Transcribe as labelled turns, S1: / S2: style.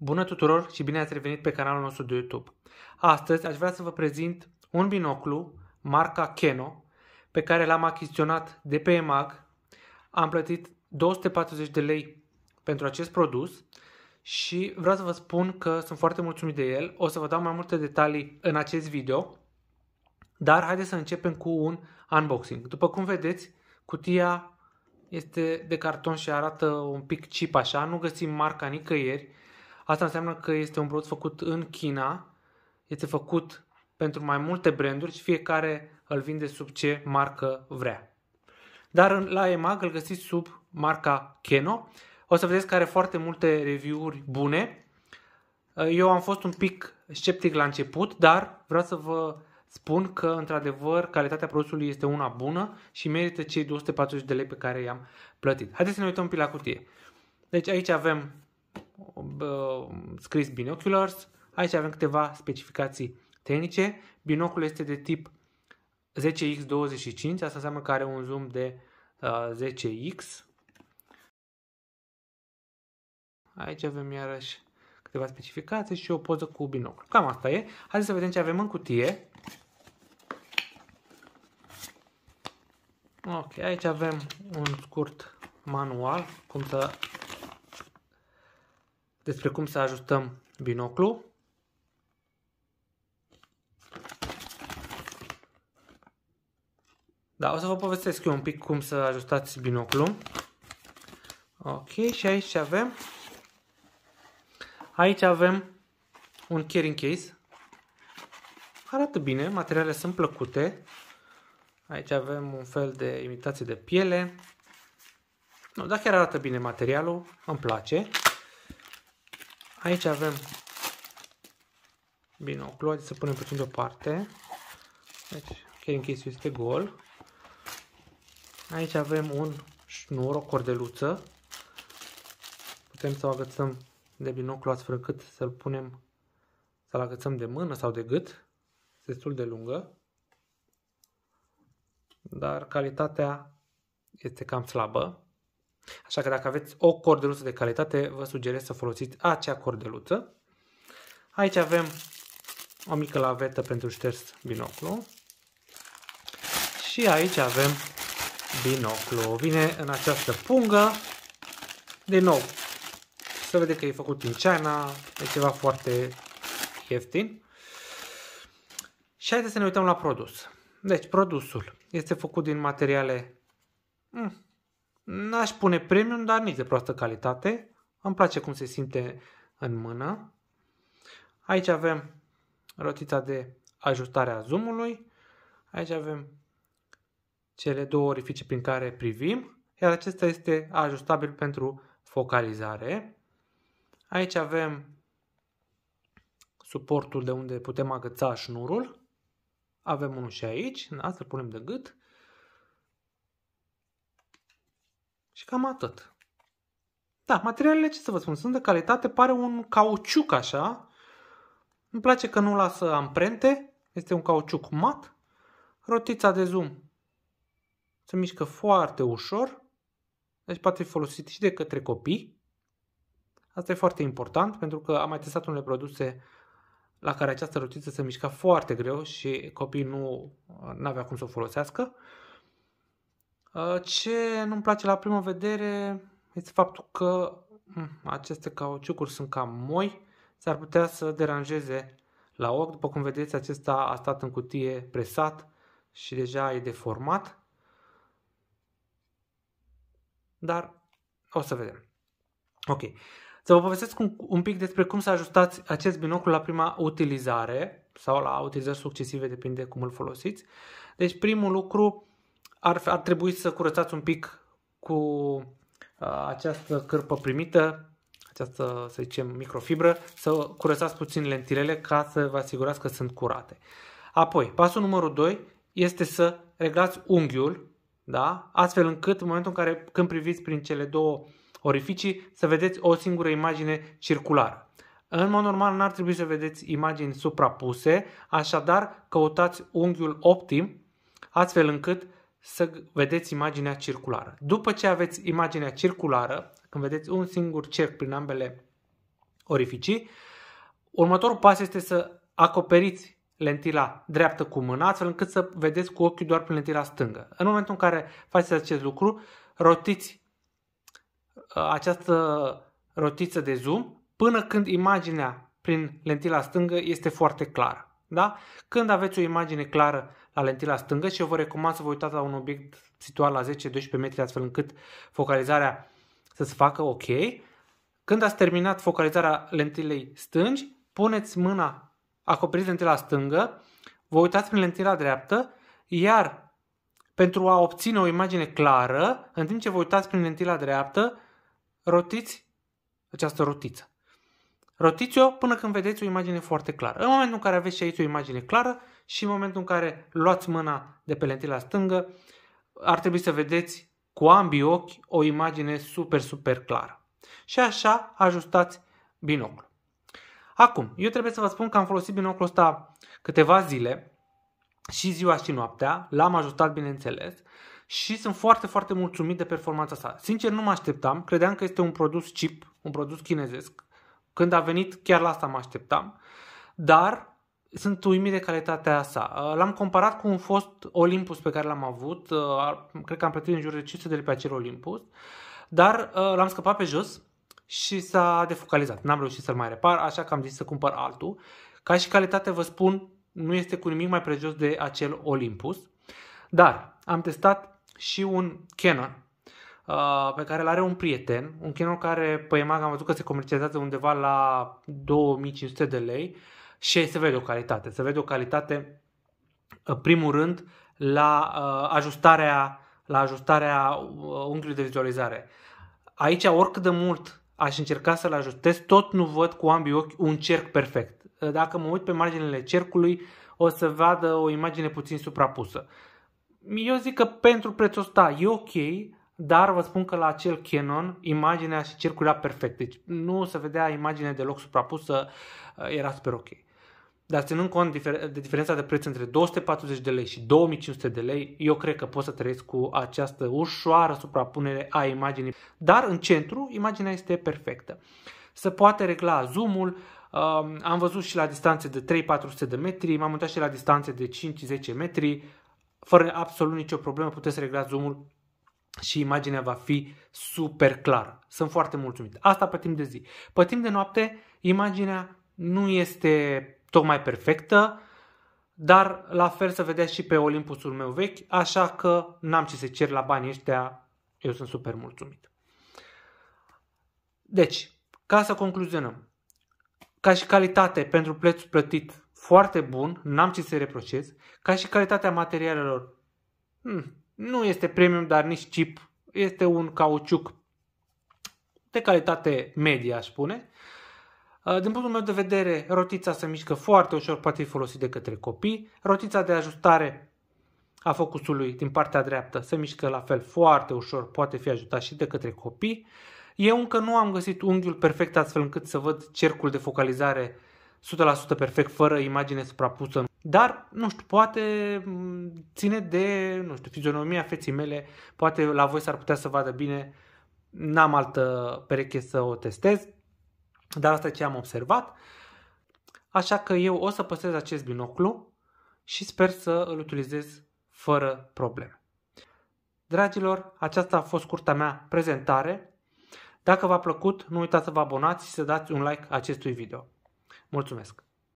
S1: Bună tuturor și bine ați revenit pe canalul nostru de YouTube. Astăzi aș vrea să vă prezint un binoclu marca Keno pe care l-am achiziționat de pe EMAG. Am plătit 240 de lei pentru acest produs și vreau să vă spun că sunt foarte mulțumit de el. O să vă dau mai multe detalii în acest video, dar haideți să începem cu un unboxing. După cum vedeți, cutia este de carton și arată un pic chip așa, nu găsim marca nicăieri, Asta înseamnă că este un produs făcut în China, este făcut pentru mai multe branduri și fiecare îl vinde sub ce marcă vrea. Dar la EMAG îl găsiți sub marca Keno. O să vedeți că are foarte multe review-uri bune. Eu am fost un pic sceptic la început, dar vreau să vă spun că, într-adevăr, calitatea produsului este una bună și merită cei 240 de lei pe care i-am plătit. Haideți să ne uităm un pic la cutie. Deci aici avem scris binoculars. Aici avem câteva specificații tehnice. Binocul este de tip 10x25, asta înseamnă că are un zoom de uh, 10x. Aici avem iarăși câteva specificații și o poză cu binocul. Cam asta e. Hai să vedem ce avem în cutie. Ok, aici avem un scurt manual, cum să despre cum să ajustăm binoclu. Da, o să vă povestesc eu un pic cum să ajustați binoclu. Ok, și aici avem aici avem un carrying case. Arată bine, materialele sunt plăcute. Aici avem un fel de imitație de piele. Nu, dar chiar arată bine materialul, îmi place. Aici avem binoclu, adică să punem puțin deoparte. Deci, chiar închisul este gol. Aici avem un șnur, o cordeluță. Putem să o agățăm de binoclu astfel încât să-l punem, să-l agățăm de mână sau de gât. Este destul de lungă. Dar calitatea este cam slabă. Așa că dacă aveți o cordeluță de calitate, vă sugerez să folosiți acea cordeluță. Aici avem o mică lavetă pentru șters binoclu. Și aici avem binoclu. Vine în această pungă. Din nou, se vede că e făcut din China, e ceva foarte ieftin. Și haideți să ne uităm la produs. Deci, produsul este făcut din materiale mm, N-aș pune premium, dar nici de proastă calitate. Îmi place cum se simte în mână. Aici avem rotița de ajustare a zoomului. Aici avem cele două orifice prin care privim, iar acesta este ajustabil pentru focalizare. Aici avem suportul de unde putem agăța șnurul. Avem unul și aici, da, să punem de gât. Și cam atât. Da, materialele, ce să vă spun, sunt de calitate, pare un cauciuc așa. Îmi place că nu lasă amprente, este un cauciuc mat. Rotița de zoom se mișcă foarte ușor, deci poate fi folosit și de către copii. Asta e foarte important pentru că am mai testat unele produse la care această rotiță se mișca foarte greu și copiii nu aveau cum să o folosească. Uh, Uh, ce nu-mi place la prima vedere este faptul că mm, aceste cauciucuri sunt cam moi, s-ar putea să deranjeze la ochi. După cum vedeți, acesta a stat în cutie presat și deja e deformat. Dar o să vedem. Ok. Să vă povestesc un, un pic despre cum să ajustați acest binoclu la prima utilizare sau la utilizări succesive, depinde cum îl folosiți. Deci primul lucru ar, ar trebui să curățați un pic cu uh, această cârpă primită, această, să zicem, microfibră, să curățați puțin lentilele ca să vă asigurați că sunt curate. Apoi, pasul numărul 2 este să reglați unghiul, da? astfel încât în momentul în care când priviți prin cele două orificii să vedeți o singură imagine circulară. În mod normal n-ar trebui să vedeți imagini suprapuse, așadar căutați unghiul optim, astfel încât să vedeți imaginea circulară. După ce aveți imaginea circulară, când vedeți un singur cerc prin ambele orificii, următorul pas este să acoperiți lentila dreaptă cu mâna, astfel încât să vedeți cu ochiul doar prin lentila stângă. În momentul în care faceți acest lucru, rotiți uh, această rotiță de zoom până când imaginea prin lentila stângă este foarte clară. Da? Când aveți o imagine clară la lentila stângă și eu vă recomand să vă uitați la un obiect situat la 10-12 metri astfel încât focalizarea să se facă ok. Când ați terminat focalizarea lentilei stângi, puneți mâna, acoperiți lentila stângă, vă uitați prin lentila dreaptă, iar pentru a obține o imagine clară, în timp ce vă uitați prin lentila dreaptă, rotiți această rotiță. Rotiți-o până când vedeți o imagine foarte clară. În momentul în care aveți și aici o imagine clară și în momentul în care luați mâna de pe lentila stângă, ar trebui să vedeți cu ambii ochi o imagine super, super clară. Și așa ajustați binoclul. Acum, eu trebuie să vă spun că am folosit binoclul ăsta câteva zile, și ziua și noaptea, l-am ajustat bineînțeles și sunt foarte, foarte mulțumit de performanța sa. Sincer, nu mă așteptam, credeam că este un produs chip, un produs chinezesc, când a venit, chiar la asta mă așteptam, dar sunt uimit de calitatea sa. Uh, l-am comparat cu un fost Olympus pe care l-am avut, uh, cred că am plătit în jur de 500 de lei pe acel Olympus, dar uh, l-am scăpat pe jos și s-a defocalizat. N-am reușit să-l mai repar, așa că am zis să cumpăr altul. Ca și calitate, vă spun, nu este cu nimic mai prejos de acel Olympus, dar am testat și un Canon uh, pe care îl are un prieten, un Canon care pe păi, EMAG am văzut că se comercializează undeva la 2500 de lei și se vede o calitate. Se vede o calitate, în primul rând, la uh, ajustarea, la ajustarea uh, unghiului de vizualizare. Aici, oricât de mult aș încerca să-l ajustez, tot nu văd cu ambii ochi un cerc perfect. Uh, dacă mă uit pe marginile cercului, o să vadă o imagine puțin suprapusă. Eu zic că pentru prețul ăsta e ok, dar vă spun că la acel Canon imaginea se circula perfect, deci nu se vedea imaginea deloc suprapusă, uh, era super ok. Dar ținând cont de diferența de preț între 240 de lei și 2500 de lei, eu cred că poți să trăiesc cu această ușoară suprapunere a imaginii. Dar în centru, imaginea este perfectă. Se poate regla zoomul. Uh, am văzut și la distanțe de 3-400 de metri, m-am uitat și la distanțe de 5-10 metri, fără absolut nicio problemă puteți regla zoomul și imaginea va fi super clară. Sunt foarte mulțumit. Asta pe timp de zi. Pe timp de noapte, imaginea nu este tocmai perfectă, dar la fel să vedea și pe Olympusul meu vechi, așa că n-am ce să cer la banii ăștia, eu sunt super mulțumit. Deci, ca să concluzionăm, ca și calitate pentru preț plătit foarte bun, n-am ce să reproșez, ca și calitatea materialelor, hmm, nu este premium, dar nici chip. Este un cauciuc de calitate medie, aș spune. Uh, din punctul meu de vedere, rotița se mișcă foarte ușor, poate fi folosit de către copii. Rotița de ajustare a focusului din partea dreaptă se mișcă la fel foarte ușor, poate fi ajutat și de către copii. Eu încă nu am găsit unghiul perfect astfel încât să văd cercul de focalizare 100% perfect, fără imagine suprapusă dar, nu știu, poate mm, ține de, nu știu, fizionomia feții mele, poate la voi s-ar putea să vadă bine, n-am altă pereche să o testez, dar asta e ce am observat. Așa că eu o să păstrez acest binoclu și sper să îl utilizez fără probleme. Dragilor, aceasta a fost curta mea prezentare. Dacă v-a plăcut, nu uitați să vă abonați și să dați un like acestui video. Mulțumesc!